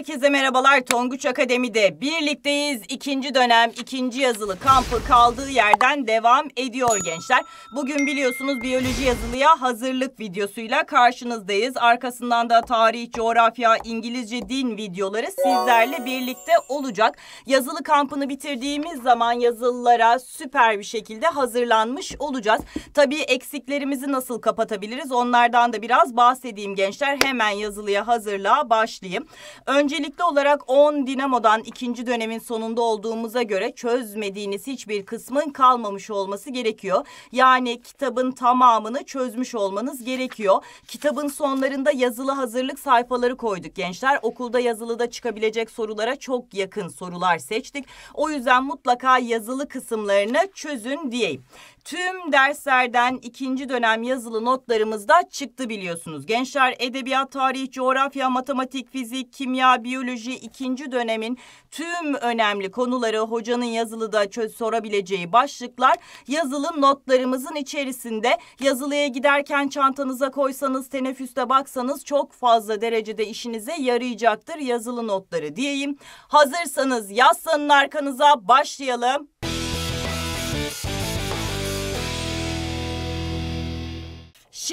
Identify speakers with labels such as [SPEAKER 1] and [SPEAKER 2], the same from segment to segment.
[SPEAKER 1] Herkese merhabalar Tonguç Akademi'de birlikteyiz. İkinci dönem ikinci yazılı kampı kaldığı yerden devam ediyor gençler. Bugün biliyorsunuz biyoloji yazılıya hazırlık videosuyla karşınızdayız. Arkasından da tarih, coğrafya, İngilizce, din videoları sizlerle birlikte olacak. Yazılı kampını bitirdiğimiz zaman yazılılara süper bir şekilde hazırlanmış olacağız. Tabii eksiklerimizi nasıl kapatabiliriz onlardan da biraz bahsedeyim gençler. Hemen yazılıya hazırlığa başlayayım. Önce Öncelikli olarak 10 Dinamo'dan ikinci dönemin sonunda olduğumuza göre çözmediğiniz hiçbir kısmın kalmamış olması gerekiyor. Yani kitabın tamamını çözmüş olmanız gerekiyor. Kitabın sonlarında yazılı hazırlık sayfaları koyduk gençler. Okulda yazılıda çıkabilecek sorulara çok yakın sorular seçtik. O yüzden mutlaka yazılı kısımlarını çözün diyeyim tüm derslerden ikinci dönem yazılı notlarımızda çıktı biliyorsunuz. Gençler edebiyat, tarih, coğrafya, matematik, fizik, kimya, biyoloji ikinci dönemin tüm önemli konuları hocanın yazılıda sorabileceği başlıklar yazılı notlarımızın içerisinde. Yazılıya giderken çantanıza koysanız, teneffüste baksanız çok fazla derecede işinize yarayacaktır yazılı notları diyeyim. Hazırsanız yazsanın arkanıza başlayalım.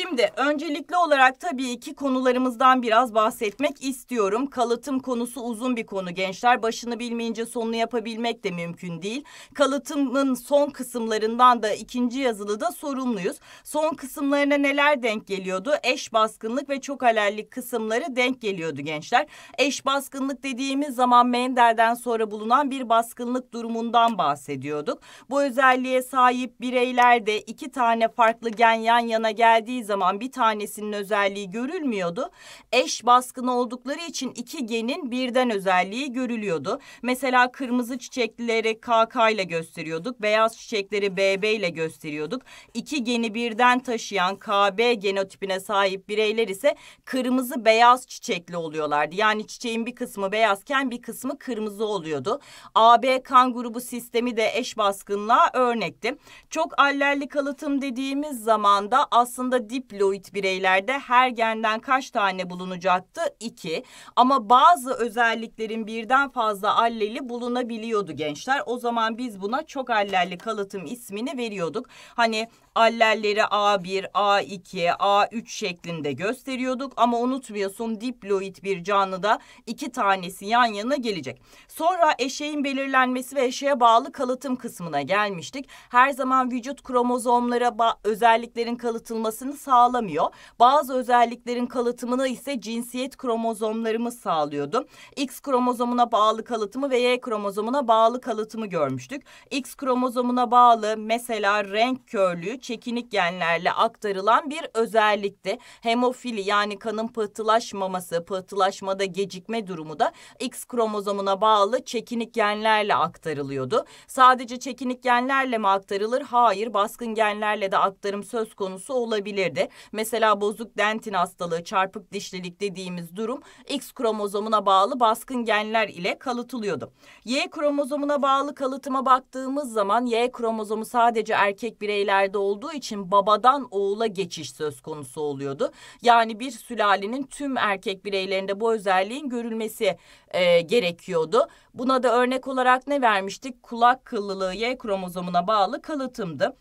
[SPEAKER 1] Şimdi öncelikli olarak tabii ki konularımızdan biraz bahsetmek istiyorum. Kalıtım konusu uzun bir konu gençler. Başını bilmeyince sonunu yapabilmek de mümkün değil. Kalıtımın son kısımlarından da ikinci yazılı da sorumluyuz. Son kısımlarına neler denk geliyordu? Eş baskınlık ve çok alellik kısımları denk geliyordu gençler. Eş baskınlık dediğimiz zaman Mendel'den sonra bulunan bir baskınlık durumundan bahsediyorduk. Bu özelliğe sahip bireylerde iki tane farklı gen yan yana geldiği zaman bir tanesinin özelliği görülmüyordu. Eş baskın oldukları için iki genin birden özelliği görülüyordu. Mesela kırmızı çiçekleri KK ile gösteriyorduk. Beyaz çiçekleri BB ile gösteriyorduk. İki geni birden taşıyan KB genotipine sahip bireyler ise kırmızı beyaz çiçekli oluyorlardı. Yani çiçeğin bir kısmı beyazken bir kısmı kırmızı oluyordu. AB kan grubu sistemi de eş baskınlığa örnekti. Çok allellik kalıtım dediğimiz zaman da aslında diploid bireylerde her genden kaç tane bulunacaktı? İki. Ama bazı özelliklerin birden fazla alleli bulunabiliyordu gençler. O zaman biz buna çok allelli kalıtım ismini veriyorduk. Hani allelleri A1, A2, A3 şeklinde gösteriyorduk ama unutmuyorsun diploid bir canlıda iki tanesi yan yana gelecek. Sonra eşeğin belirlenmesi ve eşeğe bağlı kalıtım kısmına gelmiştik. Her zaman vücut kromozomlara özelliklerin kalıtılmasını sağlamıyor. Bazı özelliklerin kalıtımını ise cinsiyet kromozomlarımız sağlıyordu. X kromozomuna bağlı kalıtımı ve Y kromozomuna bağlı kalıtımı görmüştük. X kromozomuna bağlı mesela renk körlüğü çekinik genlerle aktarılan bir özellikti. Hemofili yani kanın pıhtılaşmaması, pıhtılaşmada gecikme durumu da X kromozomuna bağlı çekinik genlerle aktarılıyordu. Sadece çekinik genlerle mi aktarılır? Hayır, baskın genlerle de aktarım söz konusu olabilir olabilirdi. Mesela bozuk dentin hastalığı, çarpık dişlilik dediğimiz durum X kromozomuna bağlı baskın genler ile kalıtılıyordu. Y kromozomuna bağlı kalıtıma baktığımız zaman Y kromozomu sadece erkek bireylerde olduğu için babadan oğula geçiş söz konusu oluyordu. Yani bir sülalenin tüm erkek bireylerinde bu özelliğin görülmesi e, gerekiyordu. Buna da örnek olarak ne vermiştik? Kulak kıllılığı Y kromozomuna bağlı kalıtımdı.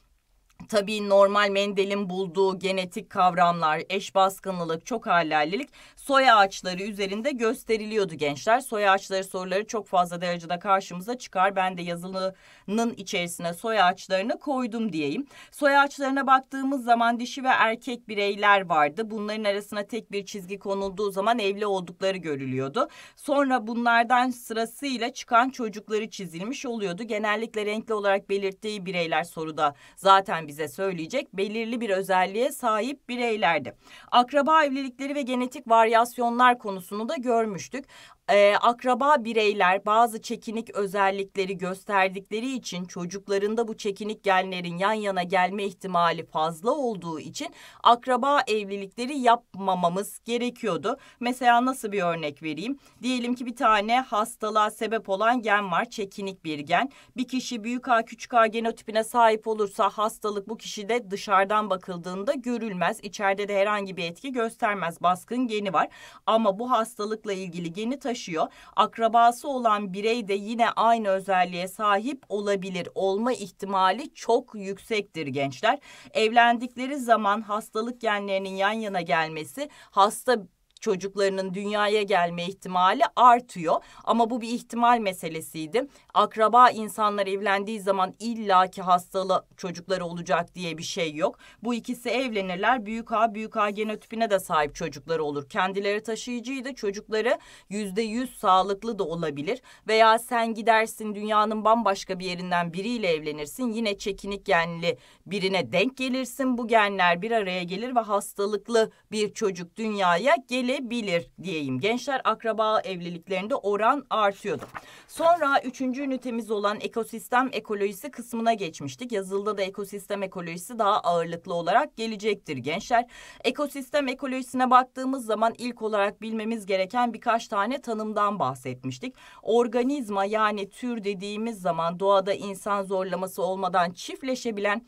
[SPEAKER 1] Tabii normal Mendel'in bulduğu genetik kavramlar, eş baskınlılık, çok halellilik soy ağaçları üzerinde gösteriliyordu gençler. Soy ağaçları soruları çok fazla derecede karşımıza çıkar. Ben de yazılının içerisine soy ağaçlarını koydum diyeyim. Soy ağaçlarına baktığımız zaman dişi ve erkek bireyler vardı. Bunların arasına tek bir çizgi konulduğu zaman evli oldukları görülüyordu. Sonra bunlardan sırasıyla çıkan çocukları çizilmiş oluyordu. Genellikle renkli olarak belirttiği bireyler soruda zaten bize söyleyecek belirli bir özelliğe sahip bireylerdi. Akraba evlilikleri ve genetik varyasyonlar konusunu da görmüştük e, akraba bireyler bazı çekinik özellikleri gösterdikleri için çocuklarında bu çekinik genlerin yan yana gelme ihtimali fazla olduğu için akraba evlilikleri yapmamamız gerekiyordu. Mesela nasıl bir örnek vereyim? Diyelim ki bir tane hastalığa sebep olan gen var, çekinik bir gen. Bir kişi büyük A küçük A genotipine sahip olursa hastalık bu kişide dışarıdan bakıldığında görülmez. İçeride de herhangi bir etki göstermez. Baskın geni var. Ama bu hastalıkla ilgili geni taşı taşıyor. Akrabası olan birey de yine aynı özelliğe sahip olabilir. Olma ihtimali çok yüksektir gençler. Evlendikleri zaman hastalık genlerinin yan yana gelmesi hasta çocuklarının dünyaya gelme ihtimali artıyor. Ama bu bir ihtimal meselesiydi. Akraba insanlar evlendiği zaman illaki hastalı çocukları olacak diye bir şey yok. Bu ikisi evlenirler. Büyük A, büyük A genotipine de sahip çocukları olur. Kendileri taşıyıcıydı. Çocukları yüzde yüz sağlıklı da olabilir. Veya sen gidersin dünyanın bambaşka bir yerinden biriyle evlenirsin. Yine çekinik genli birine denk gelirsin. Bu genler bir araya gelir ve hastalıklı bir çocuk dünyaya gelir edilebilir diyeyim. Gençler akraba evliliklerinde oran artıyordu. Sonra üçüncü ünitemiz olan ekosistem ekolojisi kısmına geçmiştik. Yazılda da ekosistem ekolojisi daha ağırlıklı olarak gelecektir gençler. Ekosistem ekolojisine baktığımız zaman ilk olarak bilmemiz gereken birkaç tane tanımdan bahsetmiştik. Organizma yani tür dediğimiz zaman doğada insan zorlaması olmadan çiftleşebilen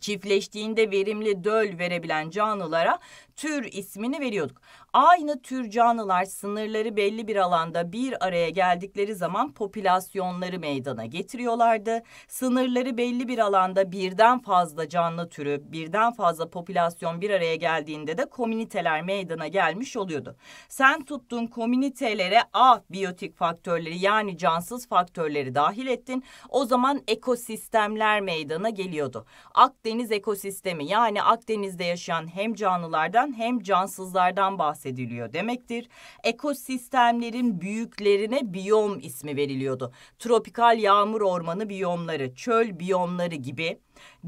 [SPEAKER 1] çiftleştiğinde verimli döl verebilen canlılara tür ismini veriyorduk. Aynı tür canlılar sınırları belli bir alanda bir araya geldikleri zaman popülasyonları meydana getiriyorlardı. Sınırları belli bir alanda birden fazla canlı türü, birden fazla popülasyon bir araya geldiğinde de komüniteler meydana gelmiş oluyordu. Sen tuttuğun komünitelere A ah biyotik faktörleri yani cansız faktörleri dahil ettin. O zaman ekosistemler meydana geliyordu. Akdeniz ekosistemi yani Akdeniz'de yaşayan hem canlılardan canlılardan hem cansızlardan bahsediliyor demektir. Ekosistemlerin büyüklerine biyom ismi veriliyordu. Tropikal yağmur ormanı biyomları, çöl biyomları gibi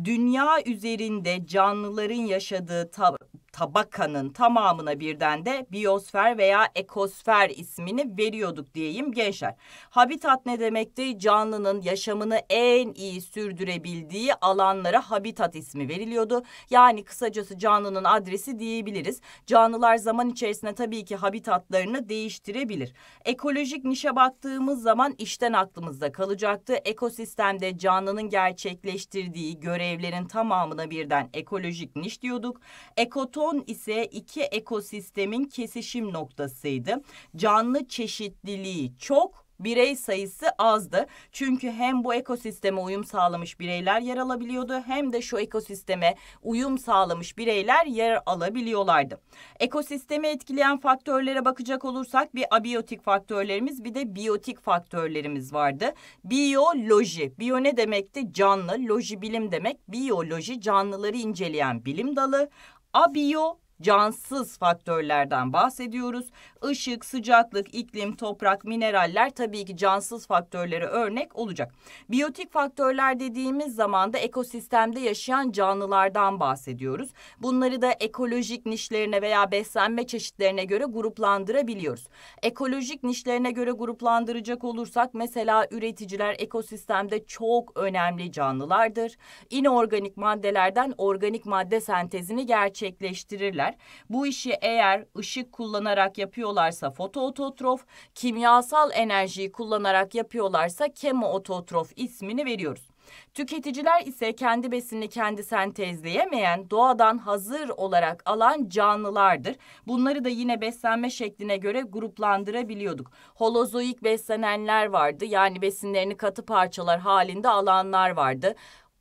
[SPEAKER 1] dünya üzerinde canlıların yaşadığı tab tabakanın tamamına birden de biyosfer veya ekosfer ismini veriyorduk diyeyim gençler. Habitat ne demekti? Canlının yaşamını en iyi sürdürebildiği alanlara habitat ismi veriliyordu. Yani kısacası canlının adresi diyebiliriz. Canlılar zaman içerisinde tabii ki habitatlarını değiştirebilir. Ekolojik nişe baktığımız zaman işten aklımızda kalacaktı. Ekosistemde canlının gerçekleştirdiği görevlerin tamamına birden ekolojik niş diyorduk. Ekoton ise iki ekosistemin kesişim noktasıydı. Canlı çeşitliliği çok birey sayısı azdı. Çünkü hem bu ekosisteme uyum sağlamış bireyler yer alabiliyordu hem de şu ekosisteme uyum sağlamış bireyler yer alabiliyorlardı. Ekosistemi etkileyen faktörlere bakacak olursak bir abiyotik faktörlerimiz bir de biyotik faktörlerimiz vardı. Biyoloji. Biyo ne demekti? Canlı. Loji bilim demek. Biyoloji canlıları inceleyen bilim dalı. Abiyo cansız faktörlerden bahsediyoruz. Işık, sıcaklık, iklim, toprak, mineraller tabii ki cansız faktörlere örnek olacak. Biyotik faktörler dediğimiz zaman da ekosistemde yaşayan canlılardan bahsediyoruz. Bunları da ekolojik nişlerine veya beslenme çeşitlerine göre gruplandırabiliyoruz. Ekolojik nişlerine göre gruplandıracak olursak mesela üreticiler ekosistemde çok önemli canlılardır. İnorganik maddelerden organik madde sentezini gerçekleştirirler ürünler. Bu işi eğer ışık kullanarak yapıyorlarsa fotoototrof, kimyasal enerjiyi kullanarak yapıyorlarsa kemoototrof ismini veriyoruz. Tüketiciler ise kendi besinini kendi sentezleyemeyen, doğadan hazır olarak alan canlılardır. Bunları da yine beslenme şekline göre gruplandırabiliyorduk. Holozoik beslenenler vardı. Yani besinlerini katı parçalar halinde alanlar vardı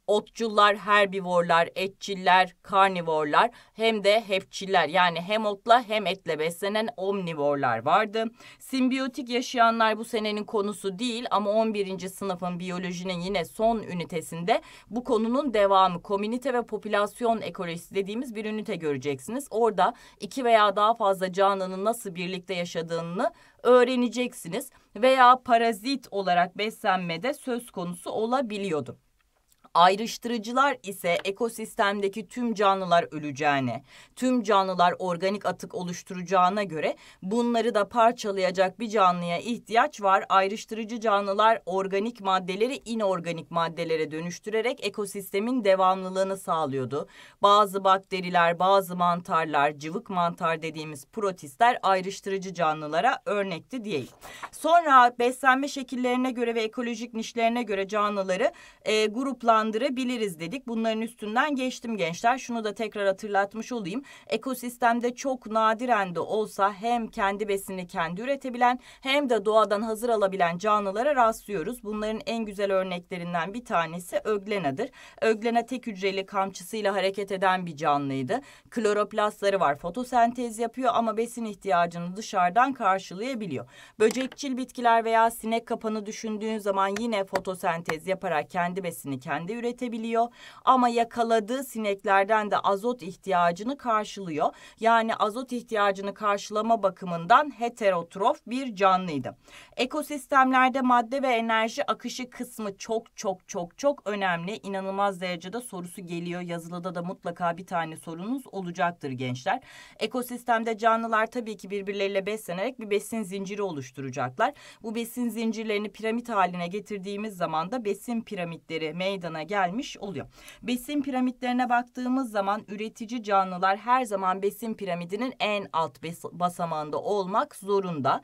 [SPEAKER 1] otçullar, herbivorlar, etçiller, karnivorlar hem de hepçiller yani hem otla hem etle beslenen omnivorlar vardı. Simbiyotik yaşayanlar bu senenin konusu değil ama 11. sınıfın biyolojinin yine son ünitesinde bu konunun devamı komünite ve popülasyon ekolojisi dediğimiz bir ünite göreceksiniz. Orada iki veya daha fazla canlının nasıl birlikte yaşadığını öğreneceksiniz veya parazit olarak beslenmede söz konusu olabiliyordu. Ayrıştırıcılar ise ekosistemdeki tüm canlılar öleceğine, tüm canlılar organik atık oluşturacağına göre bunları da parçalayacak bir canlıya ihtiyaç var. Ayrıştırıcı canlılar organik maddeleri inorganik maddelere dönüştürerek ekosistemin devamlılığını sağlıyordu. Bazı bakteriler, bazı mantarlar, cıvık mantar dediğimiz protistler ayrıştırıcı canlılara örnekti değil. Sonra beslenme şekillerine göre ve ekolojik nişlerine göre canlıları e, gruplandırıyordu canlandırabiliriz dedik. Bunların üstünden geçtim gençler. Şunu da tekrar hatırlatmış olayım. Ekosistemde çok nadiren de olsa hem kendi besini kendi üretebilen hem de doğadan hazır alabilen canlılara rastlıyoruz. Bunların en güzel örneklerinden bir tanesi öglenadır. Öglena tek hücreli kamçısıyla hareket eden bir canlıydı. Kloroplastları var. Fotosentez yapıyor ama besin ihtiyacını dışarıdan karşılayabiliyor. Böcekçil bitkiler veya sinek kapanı düşündüğün zaman yine fotosentez yaparak kendi besini kendi madde üretebiliyor ama yakaladığı sineklerden de azot ihtiyacını karşılıyor. Yani azot ihtiyacını karşılama bakımından heterotrof bir canlıydı. Ekosistemlerde madde ve enerji akışı kısmı çok çok çok çok önemli. İnanılmaz derecede sorusu geliyor. Yazılıda da mutlaka bir tane sorunuz olacaktır gençler. Ekosistemde canlılar tabii ki birbirleriyle beslenerek bir besin zinciri oluşturacaklar. Bu besin zincirlerini piramit haline getirdiğimiz zaman da besin piramitleri meydana meydana gelmiş oluyor. Besin piramitlerine baktığımız zaman üretici canlılar her zaman besin piramidinin en alt basamağında olmak zorunda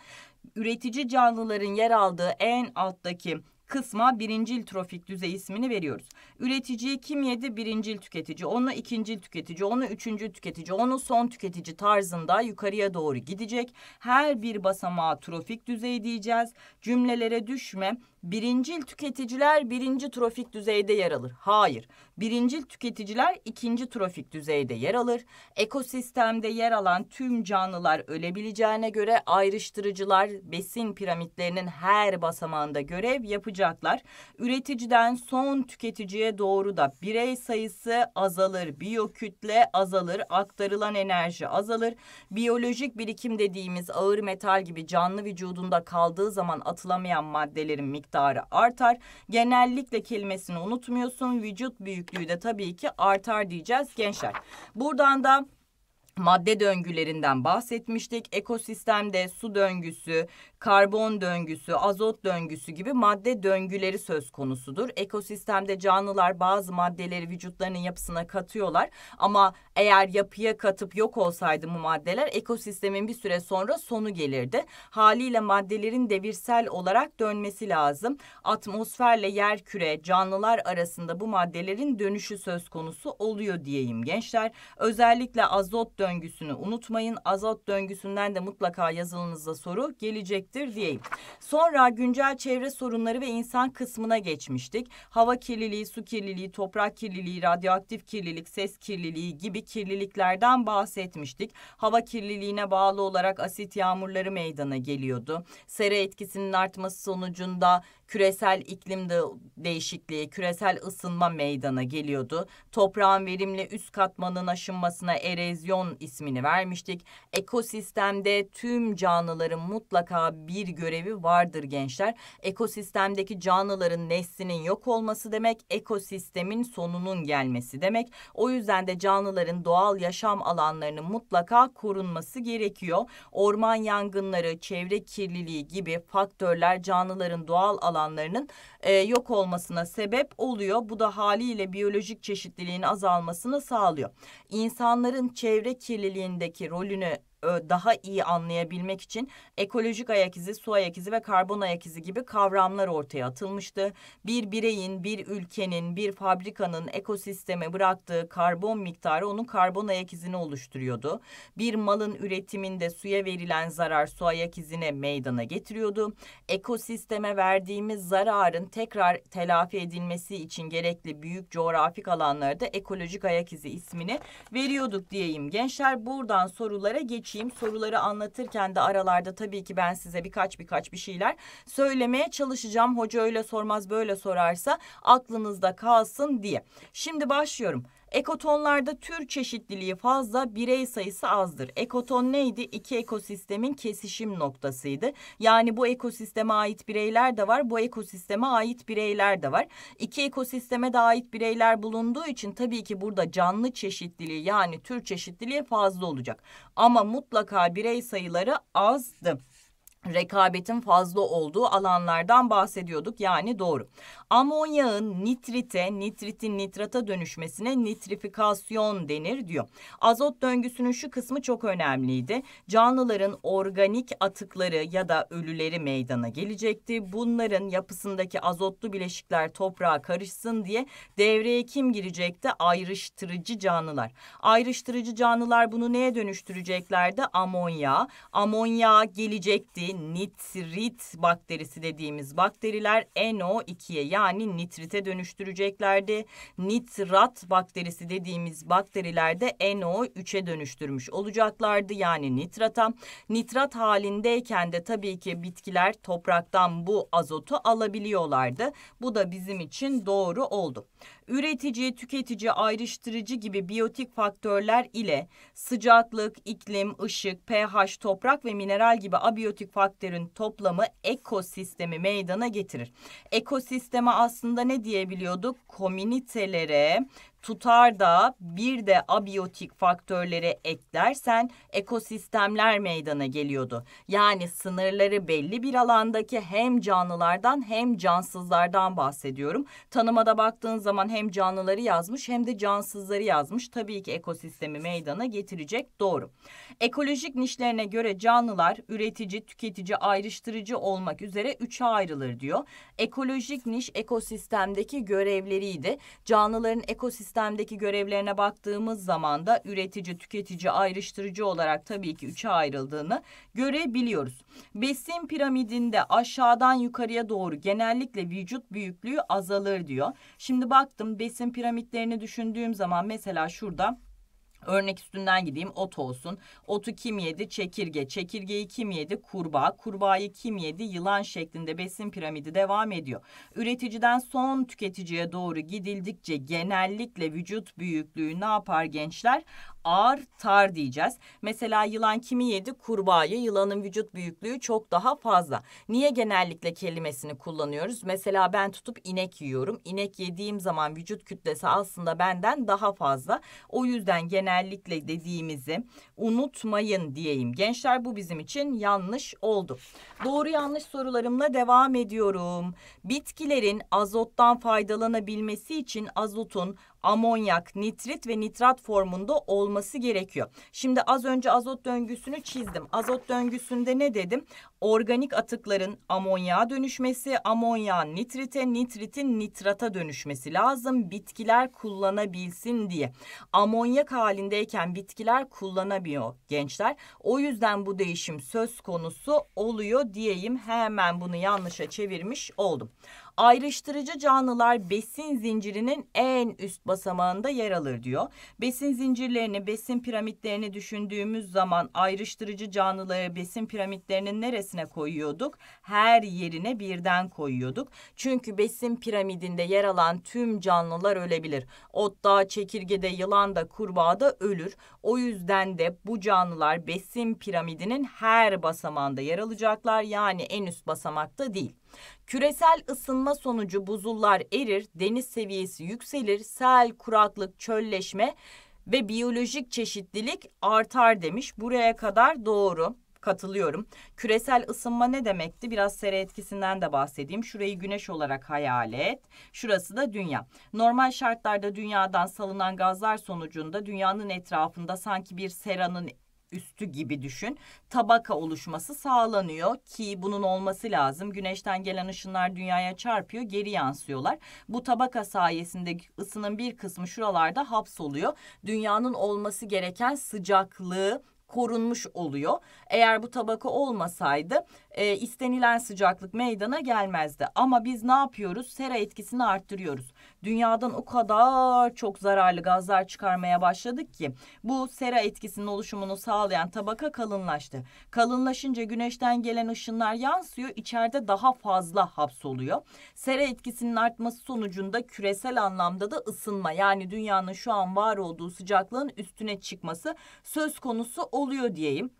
[SPEAKER 1] üretici canlıların yer aldığı en alttaki kısma birincil trofik düzey ismini veriyoruz. Üreticiyi kim yedi? Birincil tüketici, onu ikincil tüketici, onu üçüncü tüketici, onu son tüketici tarzında yukarıya doğru gidecek. Her bir basamağa trofik düzey diyeceğiz. Cümlelere düşme. Birincil tüketiciler birinci trofik düzeyde yer alır. Hayır. Birincil tüketiciler ikinci trofik düzeyde yer alır. Ekosistemde yer alan tüm canlılar ölebileceğine göre ayrıştırıcılar besin piramitlerinin her basamağında görev yapacaklar. Üreticiden son tüketiciye doğru da birey sayısı azalır, biyokütle azalır, aktarılan enerji azalır. Biyolojik birikim dediğimiz ağır metal gibi canlı vücudunda kaldığı zaman atılamayan maddelerin miktarı artar. Genellikle kelimesini unutmuyorsun. Vücut büyük büyüklüğü de tabii ki artar diyeceğiz gençler. Buradan da madde döngülerinden bahsetmiştik. Ekosistemde su döngüsü, karbon döngüsü, azot döngüsü gibi madde döngüleri söz konusudur. Ekosistemde canlılar bazı maddeleri vücutlarının yapısına katıyorlar ama eğer yapıya katıp yok olsaydı bu maddeler ekosistemin bir süre sonra sonu gelirdi. Haliyle maddelerin devirsel olarak dönmesi lazım. Atmosferle yer küre, canlılar arasında bu maddelerin dönüşü söz konusu oluyor diyeyim gençler. Özellikle azot döngüsünü unutmayın. Azot döngüsünden de mutlaka yazılınızda soru gelecektir demektir diyeyim. Sonra güncel çevre sorunları ve insan kısmına geçmiştik. Hava kirliliği, su kirliliği, toprak kirliliği, radyoaktif kirlilik, ses kirliliği gibi kirliliklerden bahsetmiştik. Hava kirliliğine bağlı olarak asit yağmurları meydana geliyordu. Sera etkisinin artması sonucunda küresel iklim değişikliği, küresel ısınma meydana geliyordu. Toprağın verimli üst katmanın aşınmasına erozyon ismini vermiştik. Ekosistemde tüm canlıların mutlaka bir görevi vardır gençler. Ekosistemdeki canlıların neslinin yok olması demek, ekosistemin sonunun gelmesi demek. O yüzden de canlıların doğal yaşam alanlarının mutlaka korunması gerekiyor. Orman yangınları, çevre kirliliği gibi faktörler canlıların doğal alanlarının alanlarının e, yok olmasına sebep oluyor. Bu da haliyle biyolojik çeşitliliğin azalmasını sağlıyor. İnsanların çevre kirliliğindeki rolünü e, daha iyi anlayabilmek için ekolojik ayak izi, su ayak izi ve karbon ayak izi gibi kavramlar ortaya atılmıştı. Bir bireyin, bir ülkenin, bir fabrikanın ekosisteme bıraktığı karbon miktarı onun karbon ayak izini oluşturuyordu. Bir malın üretiminde suya verilen zarar su ayak izine meydana getiriyordu. Ekosisteme verdiğimiz zararın tekrar telafi edilmesi için gerekli büyük coğrafik alanlarda ekolojik ayak izi ismini veriyorduk diyeyim. Gençler buradan sorulara geçin çalışayım. Soruları anlatırken de aralarda tabii ki ben size birkaç birkaç bir şeyler söylemeye çalışacağım. Hoca öyle sormaz böyle sorarsa aklınızda kalsın diye. Şimdi başlıyorum. Ekotonlarda tür çeşitliliği fazla, birey sayısı azdır. Ekoton neydi? İki ekosistemin kesişim noktasıydı. Yani bu ekosisteme ait bireyler de var, bu ekosisteme ait bireyler de var. İki ekosisteme de ait bireyler bulunduğu için tabii ki burada canlı çeşitliliği yani tür çeşitliliği fazla olacak. Ama mutlaka birey sayıları azdı rekabetin fazla olduğu alanlardan bahsediyorduk yani doğru. Amonyağın nitrite, nitritin nitrata dönüşmesine nitrifikasyon denir diyor. Azot döngüsünün şu kısmı çok önemliydi. Canlıların organik atıkları ya da ölüleri meydana gelecekti. Bunların yapısındaki azotlu bileşikler toprağa karışsın diye devreye kim girecekti? Ayrıştırıcı canlılar. Ayrıştırıcı canlılar bunu neye dönüştüreceklerdi? Amonya. Amonya gelecekti. Nitrit bakterisi dediğimiz bakteriler NO2'ye yani yani nitrite dönüştüreceklerdi. Nitrat bakterisi dediğimiz bakterilerde NO3'e dönüştürmüş olacaklardı yani nitrata. Nitrat halindeyken de tabii ki bitkiler topraktan bu azotu alabiliyorlardı. Bu da bizim için doğru oldu üretici, tüketici, ayrıştırıcı gibi biyotik faktörler ile sıcaklık, iklim, ışık, pH, toprak ve mineral gibi abiyotik faktörün toplamı ekosistemi meydana getirir. Ekosisteme aslında ne diyebiliyorduk? Komünitelere, tutar da bir de abiyotik faktörleri eklersen ekosistemler meydana geliyordu. Yani sınırları belli bir alandaki hem canlılardan hem cansızlardan bahsediyorum. Tanımada baktığın zaman hem canlıları yazmış hem de cansızları yazmış. Tabii ki ekosistemi meydana getirecek doğru. Ekolojik nişlerine göre canlılar üretici, tüketici, ayrıştırıcı olmak üzere üçe ayrılır diyor. Ekolojik niş ekosistemdeki görevleriydi. Canlıların ekosistem sistemdeki görevlerine baktığımız zaman da üretici, tüketici, ayrıştırıcı olarak tabii ki üçe ayrıldığını görebiliyoruz. Besin piramidinde aşağıdan yukarıya doğru genellikle vücut büyüklüğü azalır diyor. Şimdi baktım besin piramitlerini düşündüğüm zaman mesela şurada Örnek üstünden gideyim ot olsun. Otu kim yedi? Çekirge. Çekirgeyi kim yedi? Kurbağa. Kurbağayı kim yedi? Yılan şeklinde besin piramidi devam ediyor. Üreticiden son tüketiciye doğru gidildikçe genellikle vücut büyüklüğü ne yapar gençler? artar diyeceğiz. Mesela yılan kimi yedi? Kurbağayı. Yılanın vücut büyüklüğü çok daha fazla. Niye genellikle kelimesini kullanıyoruz? Mesela ben tutup inek yiyorum. İnek yediğim zaman vücut kütlesi aslında benden daha fazla. O yüzden genellikle dediğimizi unutmayın diyeyim. Gençler bu bizim için yanlış oldu. Doğru yanlış sorularımla devam ediyorum. Bitkilerin azottan faydalanabilmesi için azotun amonyak, nitrit ve nitrat formunda olması olması gerekiyor. Şimdi az önce azot döngüsünü çizdim. Azot döngüsünde ne dedim? Organik atıkların amonyağa dönüşmesi, amonyağın nitrite, nitritin nitrata dönüşmesi lazım. Bitkiler kullanabilsin diye. Amonyak halindeyken bitkiler kullanamıyor gençler. O yüzden bu değişim söz konusu oluyor diyeyim. Hemen bunu yanlışa çevirmiş oldum. Ayrıştırıcı canlılar besin zincirinin en üst basamağında yer alır diyor. Besin zincirlerini, besin piramitlerini düşündüğümüz zaman ayrıştırıcı canlıları besin piramitlerinin neresine koyuyorduk? Her yerine birden koyuyorduk. Çünkü besin piramidinde yer alan tüm canlılar ölebilir. Ot da, çekirge de, yılan da, kurbağa da ölür. O yüzden de bu canlılar besin piramidinin her basamağında yer alacaklar. Yani en üst basamakta değil. Küresel ısınma sonucu buzullar erir, deniz seviyesi yükselir, sel, kuraklık, çölleşme ve biyolojik çeşitlilik artar demiş. Buraya kadar doğru katılıyorum. Küresel ısınma ne demekti? Biraz sere etkisinden de bahsedeyim. Şurayı güneş olarak hayal et. Şurası da dünya. Normal şartlarda dünyadan salınan gazlar sonucunda dünyanın etrafında sanki bir seranın üstü gibi düşün. Tabaka oluşması sağlanıyor ki bunun olması lazım. Güneşten gelen ışınlar dünyaya çarpıyor, geri yansıyorlar. Bu tabaka sayesinde ısının bir kısmı şuralarda hapsoluyor. Dünyanın olması gereken sıcaklığı korunmuş oluyor. Eğer bu tabaka olmasaydı e, istenilen sıcaklık meydana gelmezdi. Ama biz ne yapıyoruz? Sera etkisini arttırıyoruz dünyadan o kadar çok zararlı gazlar çıkarmaya başladık ki bu sera etkisinin oluşumunu sağlayan tabaka kalınlaştı. Kalınlaşınca güneşten gelen ışınlar yansıyor, içeride daha fazla hapsoluyor. Sera etkisinin artması sonucunda küresel anlamda da ısınma yani dünyanın şu an var olduğu sıcaklığın üstüne çıkması söz konusu oluyor diyeyim.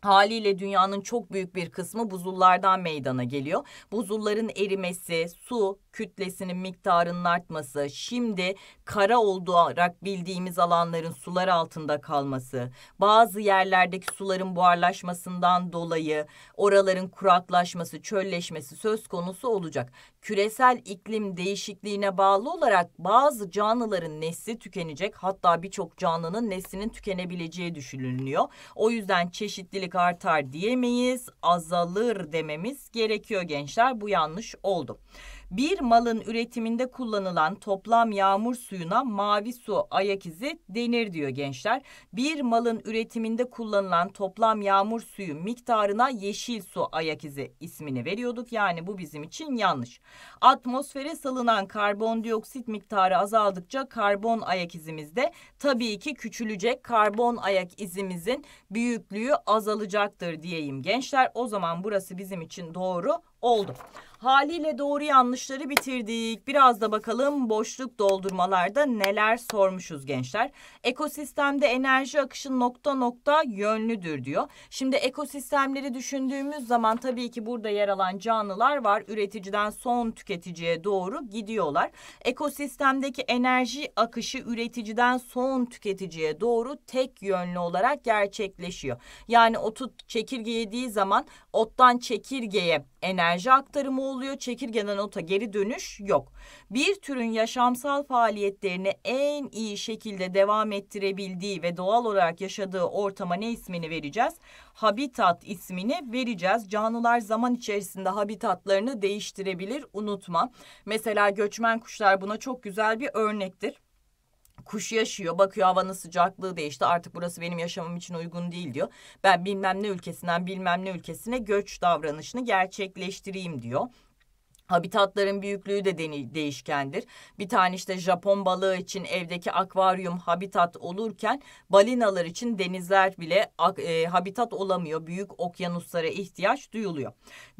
[SPEAKER 1] Haliyle dünyanın çok büyük bir kısmı buzullardan meydana geliyor. Buzulların erimesi, su kütlesinin miktarının artması, şimdi kara olarak bildiğimiz alanların sular altında kalması, bazı yerlerdeki suların buharlaşmasından dolayı oraların kuraklaşması, çölleşmesi söz konusu olacak küresel iklim değişikliğine bağlı olarak bazı canlıların nesli tükenecek. Hatta birçok canlının neslinin tükenebileceği düşünülüyor. O yüzden çeşitlilik artar diyemeyiz, azalır dememiz gerekiyor gençler. Bu yanlış oldu. Bir malın üretiminde kullanılan toplam yağmur suyuna mavi su ayak izi denir diyor gençler. Bir malın üretiminde kullanılan toplam yağmur suyu miktarına yeşil su ayak izi ismini veriyorduk. Yani bu bizim için yanlış. Atmosfere salınan karbondioksit miktarı azaldıkça karbon ayak izimiz de tabii ki küçülecek. Karbon ayak izimizin büyüklüğü azalacaktır diyeyim gençler. O zaman burası bizim için doğru oldu. Haliyle doğru yanlışları bitirdik. Biraz da bakalım boşluk doldurmalarda neler sormuşuz gençler. Ekosistemde enerji akışı nokta nokta yönlüdür diyor. Şimdi ekosistemleri düşündüğümüz zaman tabii ki burada yer alan canlılar var. Üreticiden son tüketiciye doğru gidiyorlar. Ekosistemdeki enerji akışı üreticiden son tüketiciye doğru tek yönlü olarak gerçekleşiyor. Yani otu çekirge yediği zaman ottan çekirgeye enerji enerji aktarımı oluyor. Çekirgeden ota geri dönüş yok. Bir türün yaşamsal faaliyetlerini en iyi şekilde devam ettirebildiği ve doğal olarak yaşadığı ortama ne ismini vereceğiz? Habitat ismini vereceğiz. Canlılar zaman içerisinde habitatlarını değiştirebilir unutma. Mesela göçmen kuşlar buna çok güzel bir örnektir kuş yaşıyor bakıyor havanın sıcaklığı değişti artık burası benim yaşamım için uygun değil diyor. Ben bilmem ne ülkesinden bilmem ne ülkesine göç davranışını gerçekleştireyim diyor. Habitatların büyüklüğü de değişkendir. Bir tane işte Japon balığı için evdeki akvaryum habitat olurken balinalar için denizler bile e, habitat olamıyor. Büyük okyanuslara ihtiyaç duyuluyor.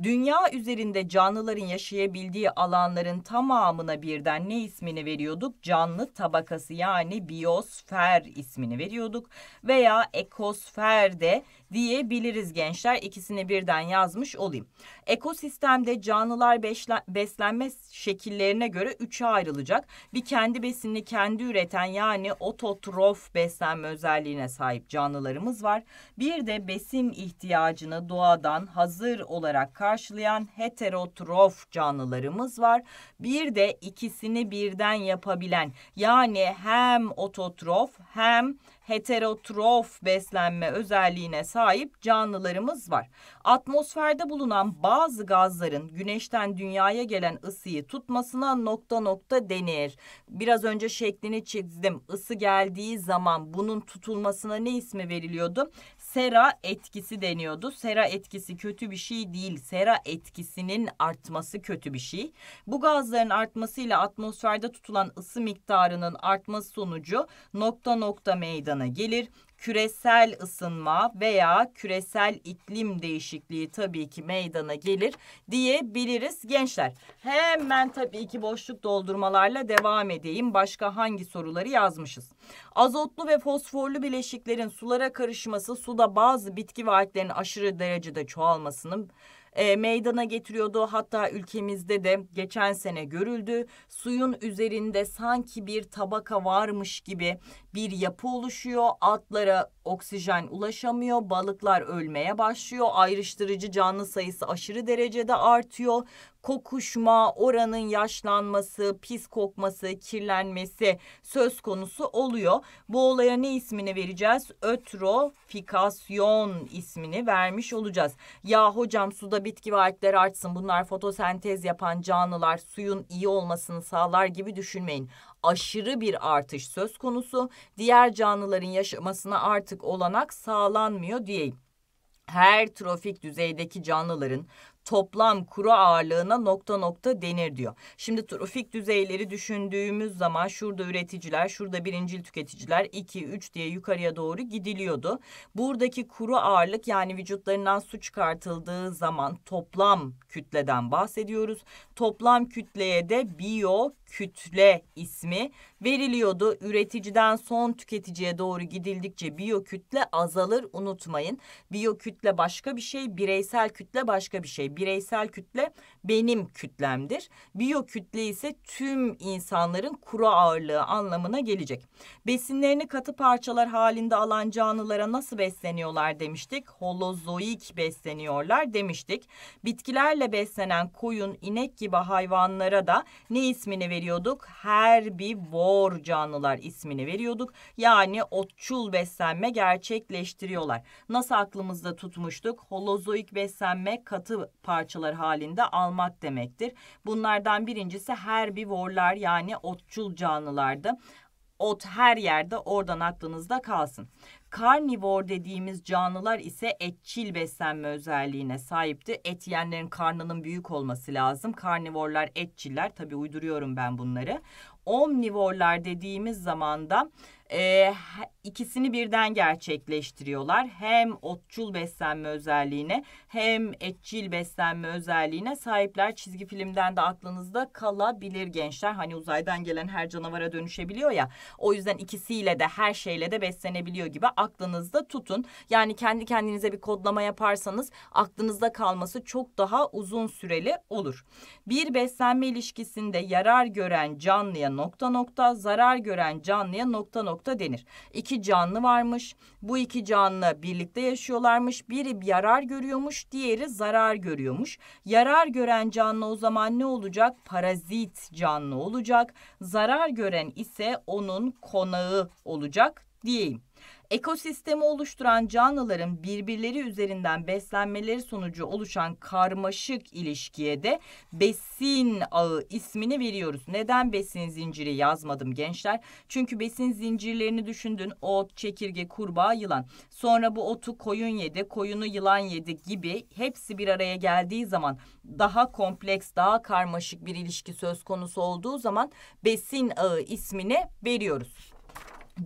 [SPEAKER 1] Dünya üzerinde canlıların yaşayabildiği alanların tamamına birden ne ismini veriyorduk? Canlı tabakası yani biosfer ismini veriyorduk veya ekosfer ekosferde diyebiliriz gençler. İkisini birden yazmış olayım. Ekosistemde canlılar beşlen beslenme şekillerine göre üçe ayrılacak. Bir kendi besini kendi üreten yani ototrof beslenme özelliğine sahip canlılarımız var. Bir de besin ihtiyacını doğadan hazır olarak karşılayan heterotrof canlılarımız var. Bir de ikisini birden yapabilen yani hem ototrof hem heterotrof beslenme özelliğine sahip canlılarımız var. Atmosferde bulunan bazı gazların güneşten dünyaya gelen ısıyı tutmasına nokta nokta denir. Biraz önce şeklini çizdim. Isı geldiği zaman bunun tutulmasına ne ismi veriliyordu? sera etkisi deniyordu. Sera etkisi kötü bir şey değil. Sera etkisinin artması kötü bir şey. Bu gazların artmasıyla atmosferde tutulan ısı miktarının artması sonucu nokta nokta meydana gelir küresel ısınma veya küresel iklim değişikliği tabii ki meydana gelir diyebiliriz gençler. Hemen tabii ki boşluk doldurmalarla devam edeyim. Başka hangi soruları yazmışız? Azotlu ve fosforlu bileşiklerin sulara karışması suda bazı bitki ve aşırı derecede çoğalmasının e, meydana getiriyordu. Hatta ülkemizde de geçen sene görüldü. Suyun üzerinde sanki bir tabaka varmış gibi bir yapı oluşuyor. Altlara oksijen ulaşamıyor. Balıklar ölmeye başlıyor. Ayrıştırıcı canlı sayısı aşırı derecede artıyor. Kokuşma, oranın yaşlanması, pis kokması, kirlenmesi söz konusu oluyor. Bu olaya ne ismini vereceğiz? Ötrofikasyon ismini vermiş olacağız. Ya hocam suda bitki ve ağaçlar artsın. Bunlar fotosentez yapan canlılar suyun iyi olmasını sağlar gibi düşünmeyin aşırı bir artış söz konusu. Diğer canlıların yaşamasına artık olanak sağlanmıyor diyeyim her trofik düzeydeki canlıların toplam kuru ağırlığına nokta nokta denir diyor. Şimdi trofik düzeyleri düşündüğümüz zaman şurada üreticiler, şurada birincil tüketiciler 2 3 diye yukarıya doğru gidiliyordu. Buradaki kuru ağırlık yani vücutlarından su çıkartıldığı zaman toplam kütleden bahsediyoruz. Toplam kütleye de biyo kütle ismi veriliyordu. Üreticiden son tüketiciye doğru gidildikçe biyokütle azalır unutmayın. Biyokütle başka bir şey, bireysel kütle başka bir şey. Bireysel kütle benim kütlemdir. Biyokütle ise tüm insanların kuru ağırlığı anlamına gelecek. Besinlerini katı parçalar halinde alan canlılara nasıl besleniyorlar demiştik. Holozoik besleniyorlar demiştik. Bitkilerle beslenen koyun, inek gibi hayvanlara da ne ismini veriyorduk? Herbivor yor canlılar ismini veriyorduk. Yani otçul beslenme gerçekleştiriyorlar. Nasıl aklımızda tutmuştuk? Holozoik beslenme katı parçalar halinde almak demektir. Bunlardan birincisi herbivorlar yani otçul canlılarda ot her yerde oradan aklınızda kalsın. Karnivor dediğimiz canlılar ise etçil beslenme özelliğine sahipti. Et yiyenlerin karnının büyük olması lazım. Karnivorlar etçiller tabi uyduruyorum ben bunları omnivorlar dediğimiz zaman da e, ikisini birden gerçekleştiriyorlar. Hem otçul beslenme özelliğine hem etçil beslenme özelliğine sahipler. Çizgi filmden de aklınızda kalabilir gençler. Hani uzaydan gelen her canavara dönüşebiliyor ya. O yüzden ikisiyle de her şeyle de beslenebiliyor gibi aklınızda tutun. Yani kendi kendinize bir kodlama yaparsanız aklınızda kalması çok daha uzun süreli olur. Bir beslenme ilişkisinde yarar gören canlıya nokta nokta, zarar gören canlıya nokta nokta nokta denir. İki canlı varmış. Bu iki canlı birlikte yaşıyorlarmış. Biri yarar görüyormuş, diğeri zarar görüyormuş. Yarar gören canlı o zaman ne olacak? Parazit canlı olacak. Zarar gören ise onun konağı olacak diyeyim. Ekosistemi oluşturan canlıların birbirleri üzerinden beslenmeleri sonucu oluşan karmaşık ilişkiye de besin ağı ismini veriyoruz. Neden besin zinciri yazmadım gençler? Çünkü besin zincirlerini düşündün. Ot, çekirge, kurbağa, yılan. Sonra bu otu koyun yedi, koyunu yılan yedi gibi hepsi bir araya geldiği zaman daha kompleks, daha karmaşık bir ilişki söz konusu olduğu zaman besin ağı ismini veriyoruz.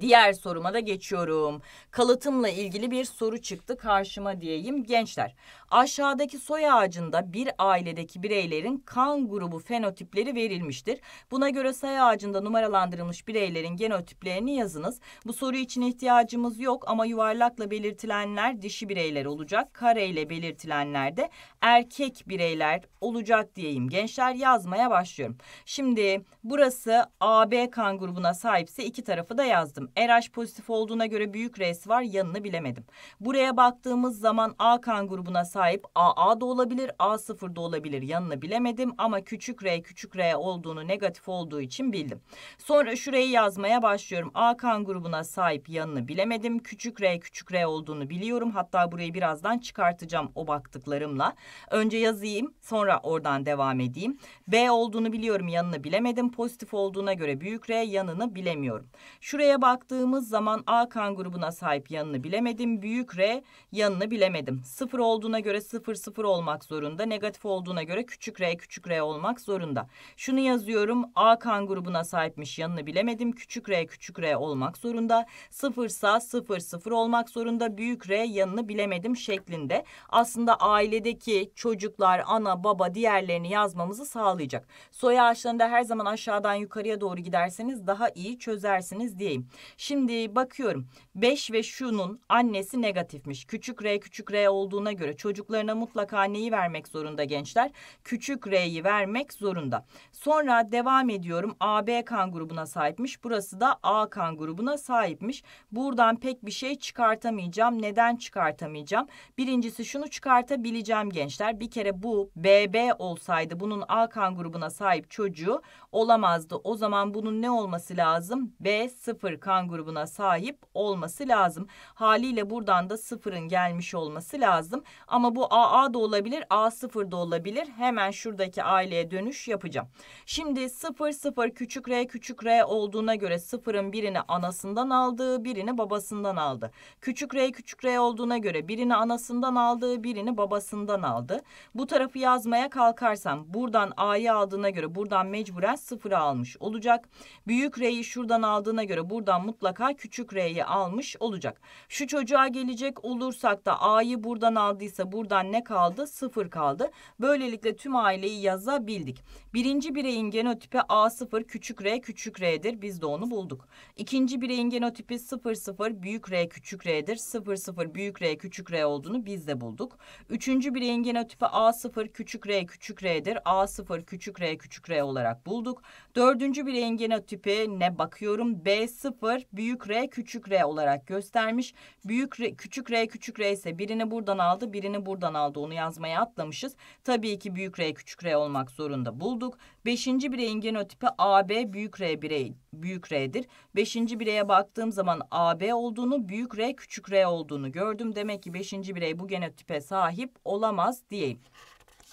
[SPEAKER 1] Diğer soruma da geçiyorum. Kalıtımla ilgili bir soru çıktı karşıma diyeyim gençler. Aşağıdaki soy ağacında bir ailedeki bireylerin kan grubu fenotipleri verilmiştir. Buna göre soy ağacında numaralandırılmış bireylerin genotiplerini yazınız. Bu soru için ihtiyacımız yok ama yuvarlakla belirtilenler dişi bireyler olacak. Kareyle belirtilenler de erkek bireyler olacak diyeyim. Gençler yazmaya başlıyorum. Şimdi burası AB kan grubuna sahipse iki tarafı da yazdım yazdım. RH pozitif olduğuna göre büyük R'si var yanını bilemedim. Buraya baktığımız zaman A kan grubuna sahip AA da olabilir A0 da olabilir yanını bilemedim. Ama küçük R küçük R olduğunu negatif olduğu için bildim. Sonra şurayı yazmaya başlıyorum. A kan grubuna sahip yanını bilemedim. Küçük R küçük R olduğunu biliyorum. Hatta burayı birazdan çıkartacağım o baktıklarımla. Önce yazayım sonra oradan devam edeyim. B olduğunu biliyorum yanını bilemedim. Pozitif olduğuna göre büyük R yanını bilemiyorum. Şuraya baktığımız zaman A kan grubuna sahip yanını bilemedim. Büyük R yanını bilemedim. Sıfır olduğuna göre sıfır sıfır olmak zorunda. Negatif olduğuna göre küçük R küçük R olmak zorunda. Şunu yazıyorum. A kan grubuna sahipmiş yanını bilemedim. Küçük R küçük R olmak zorunda. Sıfırsa sıfır sıfır olmak zorunda. Büyük R yanını bilemedim şeklinde. Aslında ailedeki çocuklar, ana, baba diğerlerini yazmamızı sağlayacak. Soy ağaçlarında her zaman aşağıdan yukarıya doğru giderseniz daha iyi çözersiniz diyeyim. Şimdi bakıyorum 5 ve şunun annesi negatifmiş. Küçük R küçük R olduğuna göre çocuklarına mutlaka neyi vermek zorunda gençler? Küçük R'yi vermek zorunda. Sonra devam ediyorum AB kan grubuna sahipmiş. Burası da A kan grubuna sahipmiş. Buradan pek bir şey çıkartamayacağım. Neden çıkartamayacağım? Birincisi şunu çıkartabileceğim gençler. Bir kere bu BB olsaydı bunun A kan grubuna sahip çocuğu olamazdı. O zaman bunun ne olması lazım? B0 kan grubuna sahip olması lazım. Haliyle buradan da sıfırın gelmiş olması lazım. Ama bu AA da olabilir, A0 da olabilir. Hemen şuradaki aileye dönüş yapacağım. Şimdi 0 0 küçük R küçük R olduğuna göre sıfırın birini anasından aldığı, birini babasından aldı. Küçük R küçük R olduğuna göre birini anasından aldığı, birini babasından aldı. Bu tarafı yazmaya kalkarsam buradan A'yı aldığına göre buradan mecburen sıfırı almış olacak. Büyük R'yi şuradan aldığına göre buradan buradan mutlaka küçük R'yi almış olacak. Şu çocuğa gelecek olursak da A'yı buradan aldıysa buradan ne kaldı? Sıfır kaldı. Böylelikle tüm aileyi yazabildik. Birinci bireyin genotipi A0 küçük R küçük R'dir. Biz de onu bulduk. İkinci bireyin genotipi 00 büyük R küçük R'dir. 00 büyük R küçük R olduğunu biz de bulduk. Üçüncü bireyin genotipi A0 küçük R küçük R'dir. A0 küçük R küçük R olarak bulduk. Dördüncü bireyin genotipi ne bakıyorum? B0 0 büyük R küçük R olarak göstermiş. Büyük R, küçük R küçük R ise birini buradan aldı birini buradan aldı onu yazmaya atlamışız. Tabii ki büyük R küçük R olmak zorunda bulduk. Beşinci bireyin genotipi AB büyük R birey büyük R'dir. Beşinci bireye baktığım zaman AB olduğunu büyük R küçük R olduğunu gördüm. Demek ki beşinci birey bu genotipe sahip olamaz diyeyim.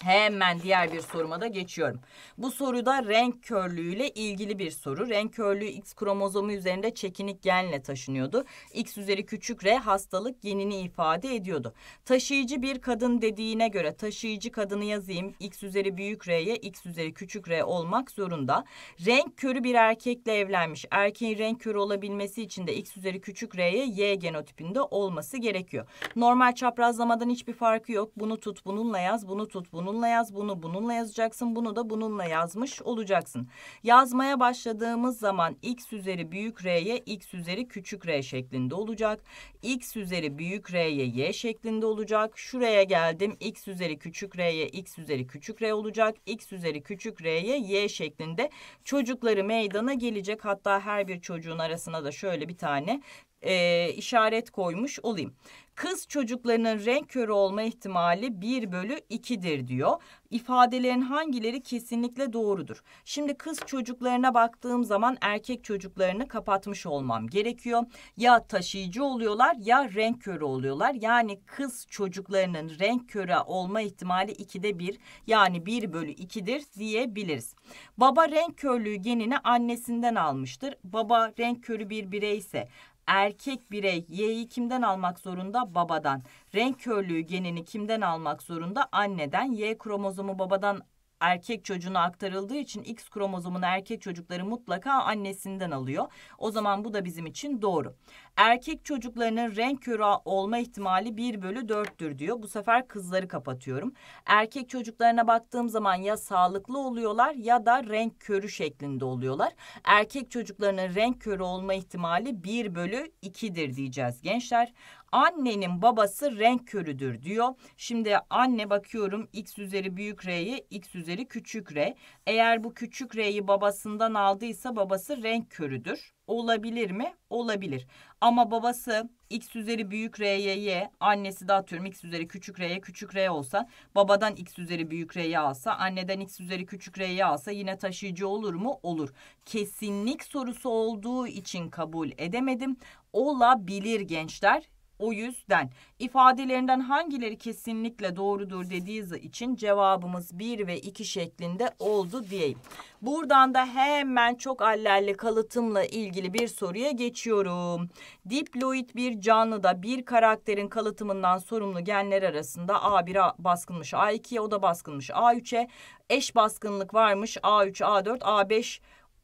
[SPEAKER 1] Hemen diğer bir soruma da geçiyorum. Bu soruda renk körlüğüyle ilgili bir soru. Renk körlüğü X kromozomu üzerinde çekinik genle taşınıyordu. X üzeri küçük R hastalık genini ifade ediyordu. Taşıyıcı bir kadın dediğine göre taşıyıcı kadını yazayım. X üzeri büyük R'ye X üzeri küçük R olmak zorunda. Renk körü bir erkekle evlenmiş. Erkeğin renk körü olabilmesi için de X üzeri küçük R'ye Y genotipinde olması gerekiyor. Normal çaprazlamadan hiçbir farkı yok. Bunu tut bununla yaz, bunu tut bunu bununla yaz, bunu bununla yazacaksın, bunu da bununla yazmış olacaksın. Yazmaya başladığımız zaman x üzeri büyük R'ye x üzeri küçük R şeklinde olacak. x üzeri büyük R'ye y şeklinde olacak. Şuraya geldim x üzeri küçük R'ye x üzeri küçük R olacak. x üzeri küçük R'ye y şeklinde çocukları meydana gelecek. Hatta her bir çocuğun arasına da şöyle bir tane e, işaret koymuş olayım. Kız çocuklarının renk körü olma ihtimali 1 bölü 2'dir diyor. İfadelerin hangileri kesinlikle doğrudur? Şimdi kız çocuklarına baktığım zaman erkek çocuklarını kapatmış olmam gerekiyor. Ya taşıyıcı oluyorlar ya renk körü oluyorlar. Yani kız çocuklarının renk körü olma ihtimali 2'de 1 yani 1 bölü 2'dir diyebiliriz. Baba renk körlüğü genini annesinden almıştır. Baba renk körü bir bireyse erkek birey Y'yi kimden almak zorunda? Babadan. Renk körlüğü genini kimden almak zorunda? Anneden. Y kromozomu babadan erkek çocuğuna aktarıldığı için X kromozomunu erkek çocukları mutlaka annesinden alıyor. O zaman bu da bizim için doğru. Erkek çocuklarının renk körü olma ihtimali 1 bölü 4'tür diyor. Bu sefer kızları kapatıyorum. Erkek çocuklarına baktığım zaman ya sağlıklı oluyorlar ya da renk körü şeklinde oluyorlar. Erkek çocuklarının renk körü olma ihtimali 1 bölü 2'dir diyeceğiz gençler annenin babası renk körüdür diyor. Şimdi anne bakıyorum x üzeri büyük R'yi x üzeri küçük R. Eğer bu küçük R'yi babasından aldıysa babası renk körüdür. Olabilir mi? Olabilir. Ama babası x üzeri büyük R'ye y, annesi de atıyorum x üzeri küçük R'ye küçük R olsa, babadan x üzeri büyük R'ye alsa, anneden x üzeri küçük R'ye alsa yine taşıyıcı olur mu? Olur. Kesinlik sorusu olduğu için kabul edemedim. Olabilir gençler o yüzden ifadelerinden hangileri kesinlikle doğrudur dediği için cevabımız 1 ve 2 şeklinde oldu diyeyim. Buradan da hemen çok allerli kalıtımla ilgili bir soruya geçiyorum. Diploid bir canlıda bir karakterin kalıtımından sorumlu genler arasında A1 baskınmış A2'ye o da baskınmış A3'e eş baskınlık varmış A3, A4, A5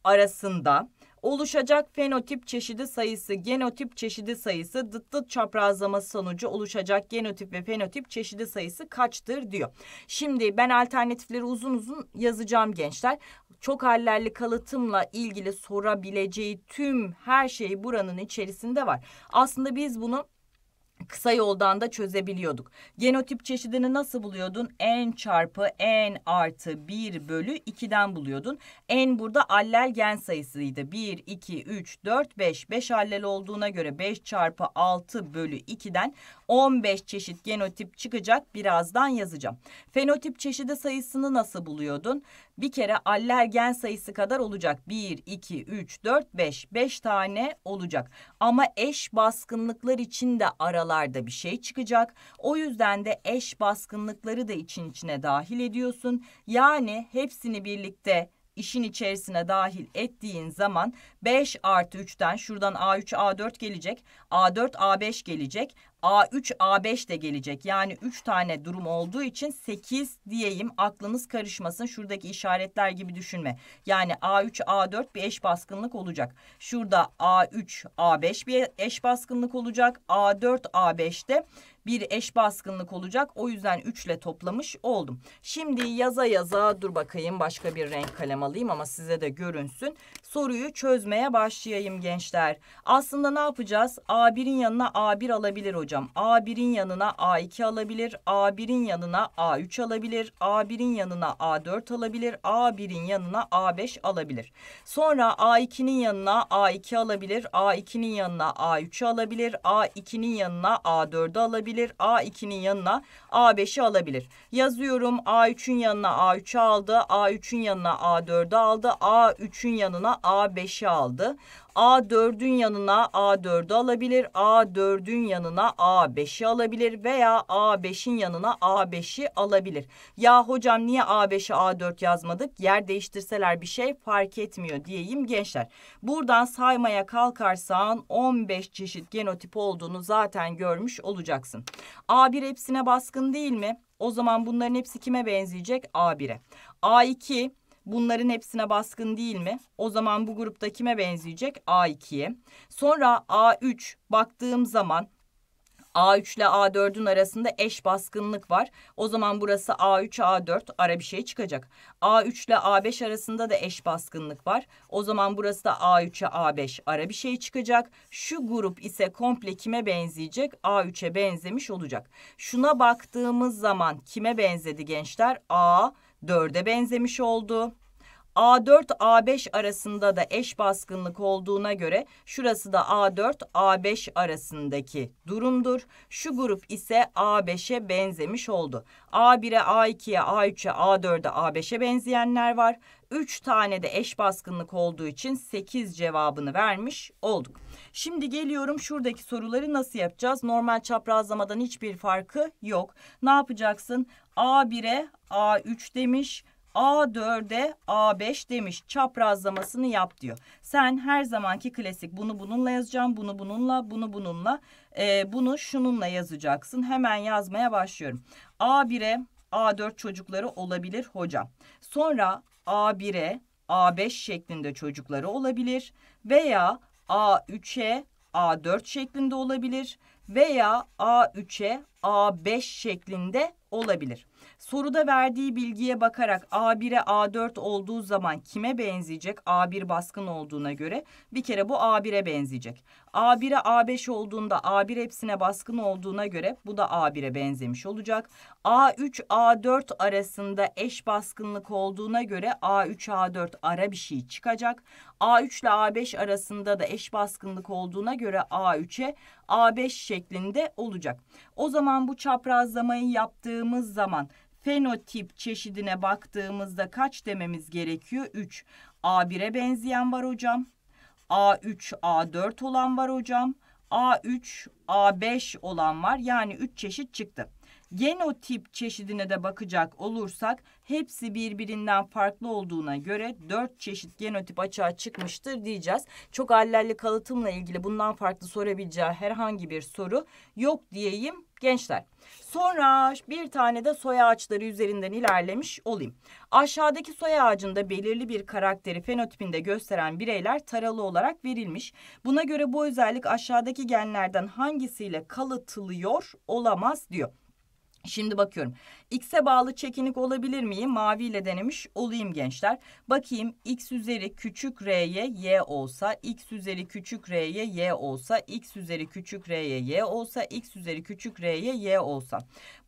[SPEAKER 1] arasında oluşacak fenotip çeşidi sayısı, genotip çeşidi sayısı, dıt dıt çaprazlaması sonucu oluşacak genotip ve fenotip çeşidi sayısı kaçtır diyor. Şimdi ben alternatifleri uzun uzun yazacağım gençler. Çok hallerli kalıtımla ilgili sorabileceği tüm her şey buranın içerisinde var. Aslında biz bunu kısa yoldan da çözebiliyorduk. Genotip çeşidini nasıl buluyordun? N çarpı N artı 1 bölü 2'den buluyordun. N burada allel gen sayısıydı. 1, 2, 3, 4, 5. 5 allel olduğuna göre 5 çarpı 6 bölü 2'den 15 çeşit genotip çıkacak. Birazdan yazacağım. Fenotip çeşidi sayısını nasıl buluyordun? bir kere allergen sayısı kadar olacak. 1, 2, 3, 4, 5. 5 tane olacak. Ama eş baskınlıklar için de aralarda bir şey çıkacak. O yüzden de eş baskınlıkları da için içine dahil ediyorsun. Yani hepsini birlikte işin içerisine dahil ettiğin zaman 5 artı 3'ten şuradan A3 A4 gelecek. A4 A5 gelecek. A3, A5 de gelecek. Yani 3 tane durum olduğu için 8 diyeyim. Aklınız karışmasın. Şuradaki işaretler gibi düşünme. Yani A3, A4 bir eş baskınlık olacak. Şurada A3, A5 bir eş baskınlık olacak. A4, a 5 de bir eş baskınlık olacak. O yüzden 3 ile toplamış oldum. Şimdi yaza yaza dur bakayım başka bir renk kalem alayım ama size de görünsün. Soruyu çözmeye başlayayım gençler. Aslında ne yapacağız? A1'in yanına A1 alabilir hocam hocam A1'in yanına A2 alabilir, A1'in yanına A3 alabilir, A1'in yanına A4 alabilir, A1'in yanına A5 alabilir. Sonra A2'nin yanına A2 alabilir, A2'nin yanına A3'ü alabilir, A2'nin yanına A4'ü alabilir, A2'nin yanına A5'i alabilir. Yazıyorum A3'ün yanına A3'ü aldı, A3'ün yanına A4'ü aldı, A3'ün yanına A5'i aldı. A4'ün yanına A4'ü alabilir, A4'ün yanına A5'i alabilir veya A5'in yanına A5'i alabilir. Ya hocam niye a 5i A4 yazmadık? Yer değiştirseler bir şey fark etmiyor diyeyim gençler. Buradan saymaya kalkarsan 15 çeşit genotip olduğunu zaten görmüş olacaksın. A1 hepsine baskın değil mi? O zaman bunların hepsi kime benzeyecek? A1'e. A2 Bunların hepsine baskın değil mi? O zaman bu grupta kime benzeyecek? A2'ye. Sonra A3 baktığım zaman A3 ile A4'ün arasında eş baskınlık var. O zaman burası A3 A4 ara bir şey çıkacak. A3 ile A5 arasında da eş baskınlık var. O zaman burası da A3'e A5 ara bir şey çıkacak. Şu grup ise komple kime benzeyecek? A3'e benzemiş olacak. Şuna baktığımız zaman kime benzedi gençler? A4'e benzemiş oldu. A4-A5 arasında da eş baskınlık olduğuna göre şurası da A4-A5 arasındaki durumdur. Şu grup ise A5'e benzemiş oldu. A1'e, A2'ye, A3'e, A4'e, A5'e benzeyenler var. 3 tane de eş baskınlık olduğu için 8 cevabını vermiş olduk. Şimdi geliyorum şuradaki soruları nasıl yapacağız? Normal çaprazlamadan hiçbir farkı yok. Ne yapacaksın? A1'e A3 demiş. A4'e A5 demiş çaprazlamasını yap diyor. Sen her zamanki klasik bunu bununla yazacağım, bunu bununla, bunu bununla, e, bunu şununla yazacaksın. Hemen yazmaya başlıyorum. A1'e A4 çocukları olabilir hocam. Sonra A1'e A5 şeklinde çocukları olabilir veya A3'e A4 şeklinde olabilir veya A3'e A5 şeklinde olabilir. Soruda verdiği bilgiye bakarak A1'e A4 olduğu zaman kime benzeyecek? A1 baskın olduğuna göre bir kere bu A1'e benzeyecek. A1'e A5 olduğunda A1 hepsine baskın olduğuna göre bu da A1'e benzemiş olacak. A3 A4 arasında eş baskınlık olduğuna göre A3 A4 ara bir şey çıkacak. A3 ile A5 arasında da eş baskınlık olduğuna göre A3'e A5 şeklinde olacak. O zaman bu çaprazlamayı yaptığımız zaman Fenotip çeşidine baktığımızda kaç dememiz gerekiyor? 3. A1'e benzeyen var hocam. A3, A4 olan var hocam. A3, A5 olan var. Yani 3 çeşit çıktı. Genotip çeşidine de bakacak olursak hepsi birbirinden farklı olduğuna göre 4 çeşit genotip açığa çıkmıştır diyeceğiz. Çok allelli kalıtımla ilgili bundan farklı sorabileceği herhangi bir soru yok diyeyim gençler. Sonra bir tane de soy ağaçları üzerinden ilerlemiş olayım. Aşağıdaki soy ağacında belirli bir karakteri fenotipinde gösteren bireyler taralı olarak verilmiş. Buna göre bu özellik aşağıdaki genlerden hangisiyle kalıtılıyor olamaz diyor. Şimdi bakıyorum. X'e bağlı çekinik olabilir miyim? Mavi ile denemiş olayım gençler. Bakayım X üzeri küçük R'ye Y olsa, X üzeri küçük R'ye Y olsa, X üzeri küçük R'ye Y olsa, X üzeri küçük R'ye Y olsa.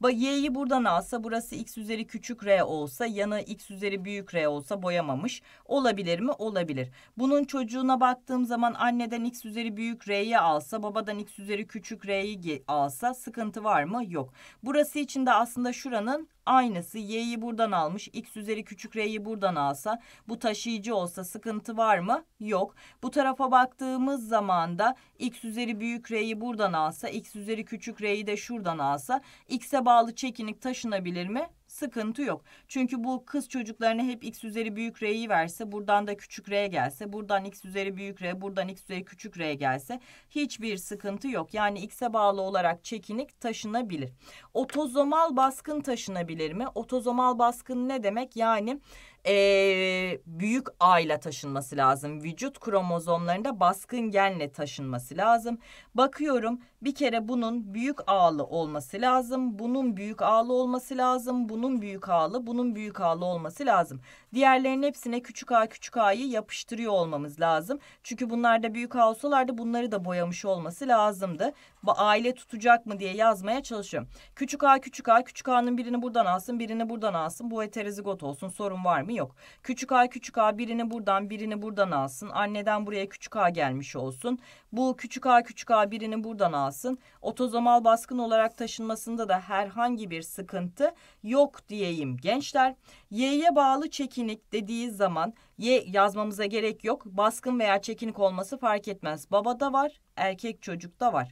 [SPEAKER 1] Bak Y'yi buradan alsa burası X üzeri küçük R olsa, yanı X üzeri büyük R olsa boyamamış. Olabilir mi? Olabilir. Bunun çocuğuna baktığım zaman anneden X üzeri büyük R'yi alsa, babadan X üzeri küçük R'yi alsa sıkıntı var mı? Yok. Burası için de aslında şuranın A'nın aynısı. Y'yi buradan almış. X üzeri küçük R'yi buradan alsa bu taşıyıcı olsa sıkıntı var mı? Yok. Bu tarafa baktığımız zaman da X üzeri büyük R'yi buradan alsa X üzeri küçük R'yi de şuradan alsa X'e bağlı çekinik taşınabilir mi? sıkıntı yok. Çünkü bu kız çocuklarına hep x üzeri büyük r'yi verse buradan da küçük r gelse buradan x üzeri büyük r buradan x üzeri küçük r gelse hiçbir sıkıntı yok. Yani x'e bağlı olarak çekinik taşınabilir. Otozomal baskın taşınabilir mi? Otozomal baskın ne demek? Yani e, büyük A ile taşınması lazım. Vücut kromozomlarında baskın genle taşınması lazım. Bakıyorum bir kere bunun büyük A'lı olması lazım. Bunun büyük A'lı olması lazım. Bunun büyük A'lı, bunun büyük A'lı olması lazım. Diğerlerinin hepsine küçük A küçük A'yı yapıştırıyor olmamız lazım. Çünkü bunlar da büyük A olsalardı bunları da boyamış olması lazımdı aile tutacak mı diye yazmaya çalışıyorum. Küçük A küçük A küçük A'nın birini buradan alsın birini buradan alsın bu heterozigot olsun sorun var mı yok. Küçük A küçük A birini buradan birini buradan alsın anneden buraya küçük A gelmiş olsun. Bu küçük A küçük A birini buradan alsın. Otozomal baskın olarak taşınmasında da herhangi bir sıkıntı yok diyeyim gençler. Y'ye bağlı çekinik dediği zaman Y yazmamıza gerek yok. Baskın veya çekinik olması fark etmez. Babada var, erkek çocukta var.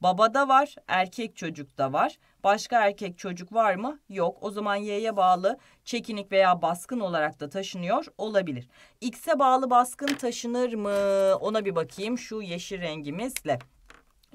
[SPEAKER 1] Babada var, erkek çocukta var. Başka erkek çocuk var mı? Yok. O zaman Y'ye bağlı çekinik veya baskın olarak da taşınıyor olabilir. X'e bağlı baskın taşınır mı? Ona bir bakayım şu yeşil rengimizle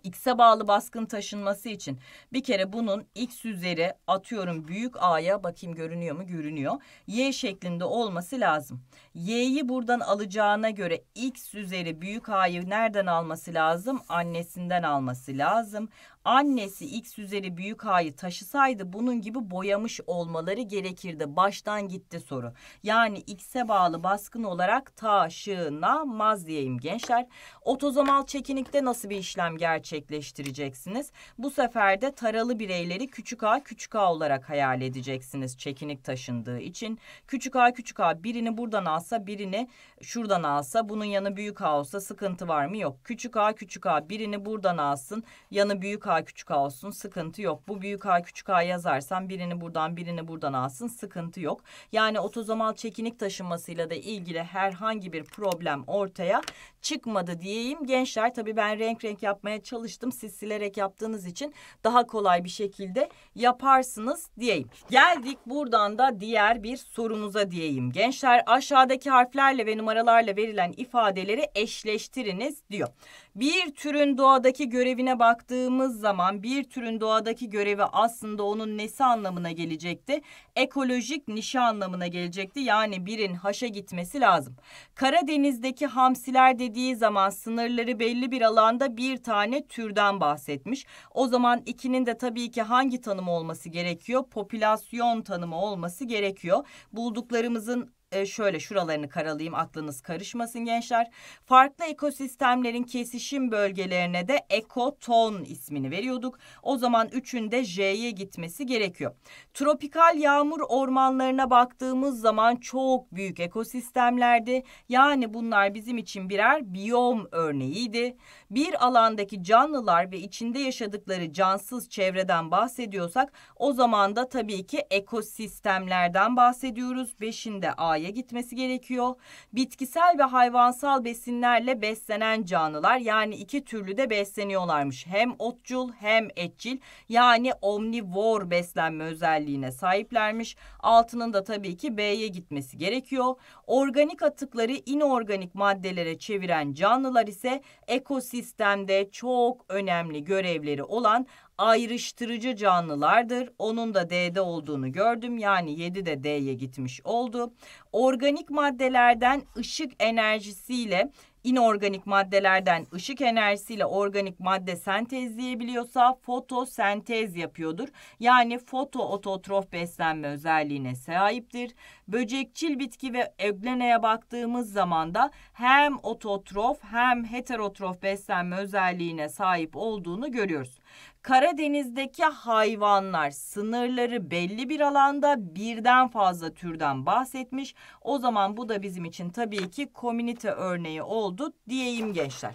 [SPEAKER 1] x'e bağlı baskın taşınması için bir kere bunun x üzeri atıyorum büyük A'ya bakayım görünüyor mu? Görünüyor. Y şeklinde olması lazım. Y'yi buradan alacağına göre x üzeri büyük A'yı nereden alması lazım? Annesinden alması lazım annesi x üzeri büyük a'yı taşısaydı bunun gibi boyamış olmaları gerekirdi. Baştan gitti soru. Yani x'e bağlı baskın olarak taşınamaz diyeyim gençler. Otozomal çekinikte nasıl bir işlem gerçekleştireceksiniz? Bu sefer de taralı bireyleri küçük a küçük a olarak hayal edeceksiniz çekinik taşındığı için. Küçük a küçük a birini buradan alsa birini şuradan alsa bunun yanı büyük a olsa sıkıntı var mı? Yok. Küçük a küçük a birini buradan alsın yanı büyük a küçük A olsun sıkıntı yok. Bu büyük A küçük A yazarsam birini buradan birini buradan alsın sıkıntı yok. Yani otozomal çekinik taşınmasıyla da ilgili herhangi bir problem ortaya çıkmadı diyeyim. Gençler tabi ben renk renk yapmaya çalıştım. Siz silerek yaptığınız için daha kolay bir şekilde yaparsınız diyeyim. Geldik buradan da diğer bir sorunuza diyeyim. Gençler aşağıdaki harflerle ve numaralarla verilen ifadeleri eşleştiriniz diyor. Bir türün doğadaki görevine baktığımız zaman bir türün doğadaki görevi aslında onun nesi anlamına gelecekti? Ekolojik nişi anlamına gelecekti. Yani birin haşa gitmesi lazım. Karadeniz'deki hamsiler dediği zaman sınırları belli bir alanda bir tane türden bahsetmiş. O zaman ikinin de tabii ki hangi tanımı olması gerekiyor? Popülasyon tanımı olması gerekiyor. Bulduklarımızın e, şöyle şuralarını karalayayım aklınız karışmasın gençler. Farklı ekosistemlerin kesişim bölgelerine de ekoton ismini veriyorduk. O zaman üçünde J'ye gitmesi gerekiyor. Tropikal yağmur ormanlarına baktığımız zaman çok büyük ekosistemlerdi. Yani bunlar bizim için birer biyom örneğiydi. Bir alandaki canlılar ve içinde yaşadıkları cansız çevreden bahsediyorsak o zaman da tabii ki ekosistemlerden bahsediyoruz. Beşinde A gıdaya gitmesi gerekiyor. Bitkisel ve hayvansal besinlerle beslenen canlılar yani iki türlü de besleniyorlarmış. Hem otçul hem etçil yani omnivor beslenme özelliğine sahiplermiş. Altının da tabii ki B'ye gitmesi gerekiyor. Organik atıkları inorganik maddelere çeviren canlılar ise ekosistemde çok önemli görevleri olan ayrıştırıcı canlılardır. Onun da D'de olduğunu gördüm. Yani 7 de D'ye gitmiş oldu. Organik maddelerden ışık enerjisiyle inorganik maddelerden ışık enerjisiyle organik madde sentezleyebiliyorsa fotosentez yapıyordur. Yani fotoototrof beslenme özelliğine sahiptir. Böcekçil bitki ve ögleneye baktığımız zaman da hem ototrof hem heterotrof beslenme özelliğine sahip olduğunu görüyoruz. Karadeniz'deki hayvanlar sınırları belli bir alanda birden fazla türden bahsetmiş. O zaman bu da bizim için tabii ki komünite örneği oldu diyeyim gençler.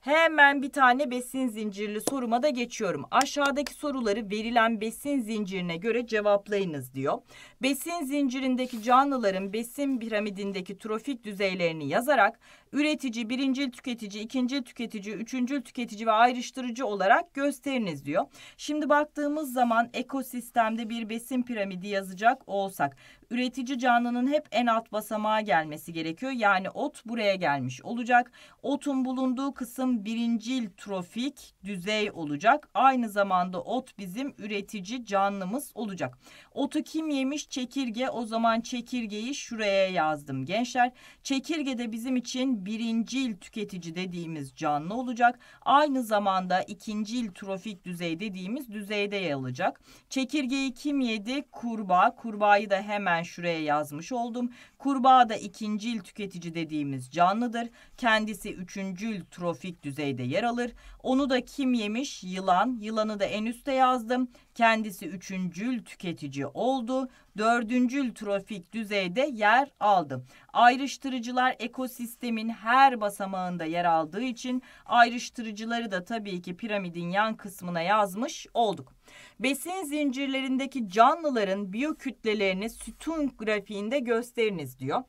[SPEAKER 1] Hemen bir tane besin zincirli soruma da geçiyorum. Aşağıdaki soruları verilen besin zincirine göre cevaplayınız diyor. Besin zincirindeki canlıların besin piramidindeki trofik düzeylerini yazarak üretici, birincil tüketici, ikincil tüketici, üçüncül tüketici ve ayrıştırıcı olarak gösteriniz diyor. Şimdi baktığımız zaman ekosistemde bir besin piramidi yazacak olsak üretici canlının hep en alt basamağa gelmesi gerekiyor. Yani ot buraya gelmiş olacak. Otun bulunduğu kısım birincil trofik düzey olacak. Aynı zamanda ot bizim üretici canlımız olacak. Otu kim yemiş? Çekirge. O zaman çekirgeyi şuraya yazdım gençler. Çekirge de bizim için bizim birincil tüketici dediğimiz canlı olacak. Aynı zamanda ikincil trofik düzey dediğimiz düzeyde yer alacak. Çekirgeyi kim yedi? Kurbağa. Kurbağayı da hemen şuraya yazmış oldum. Kurbağa da ikincil tüketici dediğimiz canlıdır. Kendisi üçüncül trofik düzeyde yer alır. Onu da kim yemiş? Yılan. Yılanı da en üste yazdım. Kendisi üçüncül tüketici oldu. Dördüncül trofik düzeyde yer aldı. Ayrıştırıcılar ekosistemin her basamağında yer aldığı için ayrıştırıcıları da tabii ki piramidin yan kısmına yazmış olduk. Besin zincirlerindeki canlıların biyokütlelerini sütun grafiğinde gösteriniz diyor.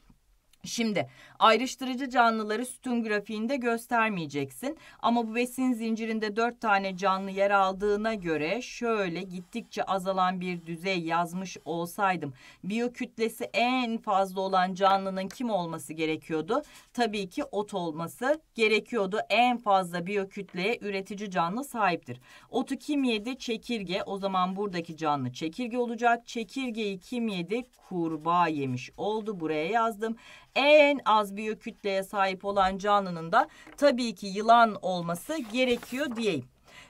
[SPEAKER 1] Şimdi ayrıştırıcı canlıları sütun grafiğinde göstermeyeceksin ama bu besin zincirinde dört tane canlı yer aldığına göre şöyle gittikçe azalan bir düzey yazmış olsaydım biyokütlesi en fazla olan canlının kim olması gerekiyordu? Tabii ki ot olması gerekiyordu. En fazla biyokütleye üretici canlı sahiptir. Otu kim yedi? Çekirge. O zaman buradaki canlı çekirge olacak. Çekirgeyi kim yedi? Kurbağa yemiş oldu. Buraya yazdım en az biyokütleye sahip olan canlının da tabii ki yılan olması gerekiyor diyeyim.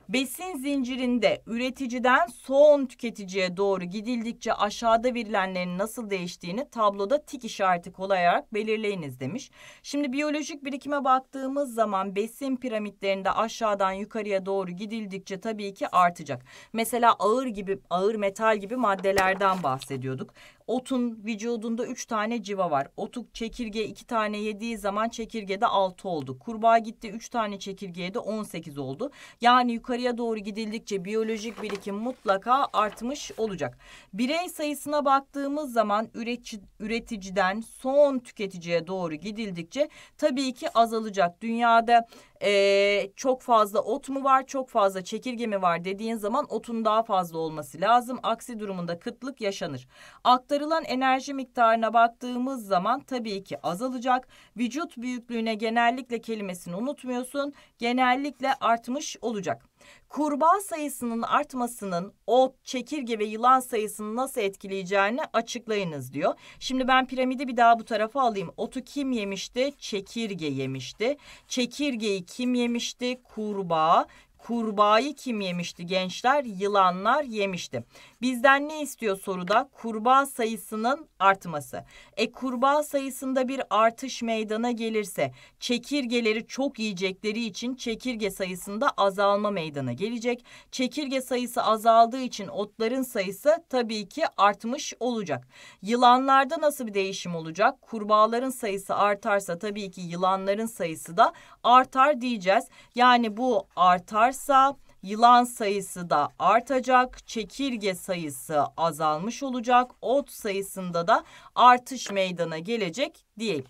[SPEAKER 1] Besin zincirinde üreticiden son tüketiciye doğru gidildikçe aşağıda verilenlerin nasıl değiştiğini tabloda tik işareti kollayarak belirleyiniz demiş. Şimdi biyolojik birikime baktığımız zaman besin piramitlerinde aşağıdan yukarıya doğru gidildikçe tabii ki artacak. Mesela ağır gibi ağır metal gibi maddelerden bahsediyorduk. Otun vücudunda 3 tane civa var. Otuk çekirge 2 tane yediği zaman çekirgede 6 oldu. Kurbağa gitti 3 tane çekirgeye de 18 oldu. Yani yukarıya doğru gidildikçe biyolojik birikim mutlaka artmış olacak. Birey sayısına baktığımız zaman üretici, üreticiden son tüketiciye doğru gidildikçe tabii ki azalacak. Dünyada e, çok fazla ot mu var, çok fazla çekirge mi var dediğin zaman otun daha fazla olması lazım. Aksi durumunda kıtlık yaşanır. Aktarılan enerji miktarına baktığımız zaman tabii ki azalacak. Vücut büyüklüğüne genellikle kelimesini unutmuyorsun. Genellikle artmış olacak kurbağa sayısının artmasının ot, çekirge ve yılan sayısını nasıl etkileyeceğini açıklayınız diyor. Şimdi ben piramidi bir daha bu tarafa alayım. Otu kim yemişti? Çekirge yemişti. Çekirgeyi kim yemişti? Kurbağa. Kurbağayı kim yemişti gençler? Yılanlar yemişti. Bizden ne istiyor soruda? Kurbağa sayısının artması. E kurbağa sayısında bir artış meydana gelirse çekirgeleri çok yiyecekleri için çekirge sayısında azalma meydana gelecek. Çekirge sayısı azaldığı için otların sayısı tabii ki artmış olacak. Yılanlarda nasıl bir değişim olacak? Kurbağaların sayısı artarsa tabii ki yılanların sayısı da artar diyeceğiz. Yani bu artar artarsa yılan sayısı da artacak, çekirge sayısı azalmış olacak, ot sayısında da artış meydana gelecek diyelim.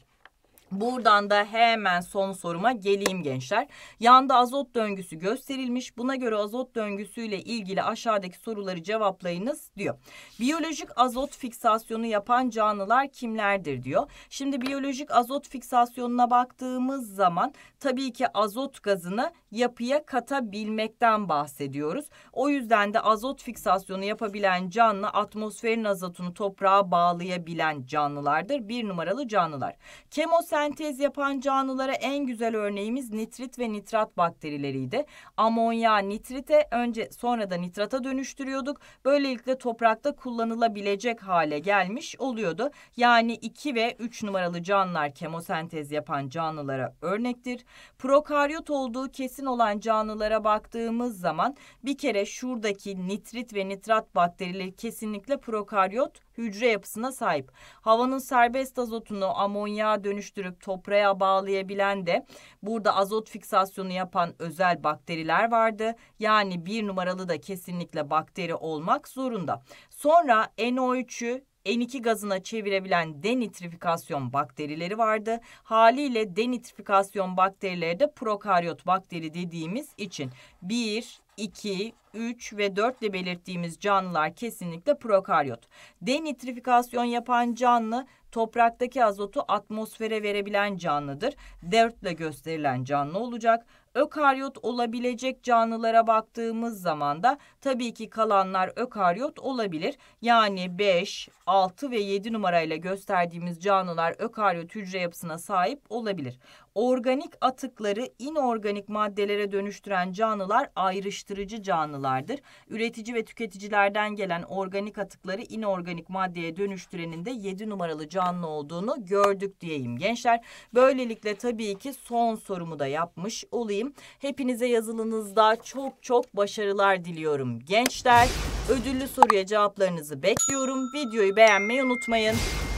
[SPEAKER 1] Buradan da hemen son soruma geleyim gençler. Yanda azot döngüsü gösterilmiş. Buna göre azot döngüsüyle ilgili aşağıdaki soruları cevaplayınız diyor. Biyolojik azot fiksasyonu yapan canlılar kimlerdir diyor. Şimdi biyolojik azot fiksasyonuna baktığımız zaman tabii ki azot gazını yapıya katabilmekten bahsediyoruz. O yüzden de azot fiksasyonu yapabilen canlı atmosferin azotunu toprağa bağlayabilen canlılardır. Bir numaralı canlılar. Kemosentez yapan canlılara en güzel örneğimiz nitrit ve nitrat bakterileriydi. Amonya nitrite önce sonra da nitrata dönüştürüyorduk. Böylelikle toprakta kullanılabilecek hale gelmiş oluyordu. Yani 2 ve 3 numaralı canlılar kemosentez yapan canlılara örnektir. Prokaryot olduğu kesin olan canlılara baktığımız zaman bir kere şuradaki nitrit ve nitrat bakterileri kesinlikle prokaryot hücre yapısına sahip. Havanın serbest azotunu amonyağa dönüştürüp toprağa bağlayabilen de burada azot fiksasyonu yapan özel bakteriler vardı. Yani bir numaralı da kesinlikle bakteri olmak zorunda. Sonra NO3'ü N2 gazına çevirebilen denitrifikasyon bakterileri vardı. Haliyle denitrifikasyon bakterileri de prokaryot bakteri dediğimiz için 1, 2, 3 ve 4 ile belirttiğimiz canlılar kesinlikle prokaryot. Denitrifikasyon yapan canlı topraktaki azotu atmosfere verebilen canlıdır. 4 ile gösterilen canlı olacak ökaryot olabilecek canlılara baktığımız zaman da tabii ki kalanlar ökaryot olabilir. Yani 5, 6 ve 7 numarayla gösterdiğimiz canlılar ökaryot hücre yapısına sahip olabilir organik atıkları inorganik maddelere dönüştüren canlılar ayrıştırıcı canlılardır. Üretici ve tüketicilerden gelen organik atıkları inorganik maddeye dönüştürenin de 7 numaralı canlı olduğunu gördük diyeyim gençler. Böylelikle tabii ki son sorumu da yapmış olayım. Hepinize yazılınızda çok çok başarılar diliyorum gençler. Ödüllü soruya cevaplarınızı bekliyorum. Videoyu beğenmeyi unutmayın.